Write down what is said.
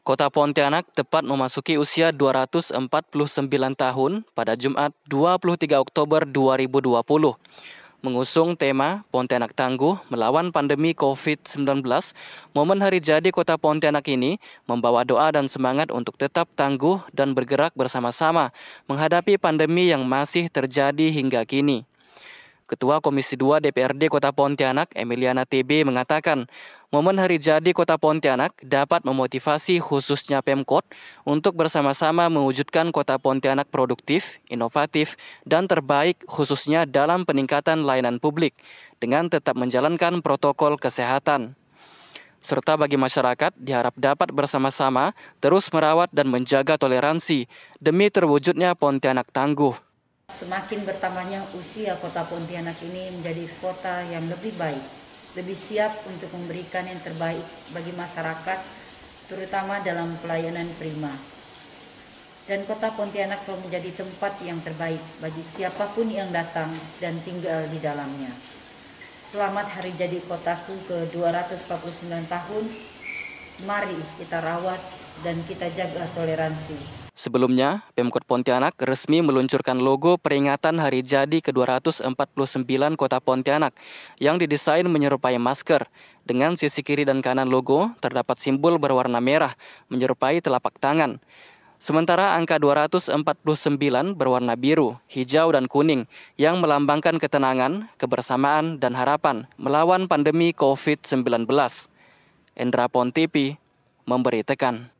Kota Pontianak tepat memasuki usia 249 tahun pada Jumat 23 Oktober 2020. Mengusung tema Pontianak Tangguh Melawan Pandemi COVID-19, momen hari jadi Kota Pontianak ini membawa doa dan semangat untuk tetap tangguh dan bergerak bersama-sama menghadapi pandemi yang masih terjadi hingga kini. Ketua Komisi 2 DPRD Kota Pontianak, Emiliana TB, mengatakan Momen hari jadi Kota Pontianak dapat memotivasi khususnya Pemkot untuk bersama-sama mewujudkan Kota Pontianak produktif, inovatif, dan terbaik khususnya dalam peningkatan layanan publik dengan tetap menjalankan protokol kesehatan. Serta bagi masyarakat diharap dapat bersama-sama terus merawat dan menjaga toleransi demi terwujudnya Pontianak tangguh. Semakin bertambahnya usia kota Pontianak ini menjadi kota yang lebih baik lebih siap untuk memberikan yang terbaik bagi masyarakat, terutama dalam pelayanan prima. Dan kota Pontianak selalu menjadi tempat yang terbaik bagi siapapun yang datang dan tinggal di dalamnya. Selamat hari jadi kotaku ke-249 tahun. Mari kita rawat dan kita jaga toleransi Sebelumnya, Pemkot Pontianak resmi meluncurkan logo peringatan hari jadi ke-249 Kota Pontianak yang didesain menyerupai masker. Dengan sisi kiri dan kanan logo terdapat simbol berwarna merah menyerupai telapak tangan. Sementara angka 249 berwarna biru, hijau, dan kuning yang melambangkan ketenangan, kebersamaan, dan harapan melawan pandemi COVID-19. Endra Pontipi memberi tekan.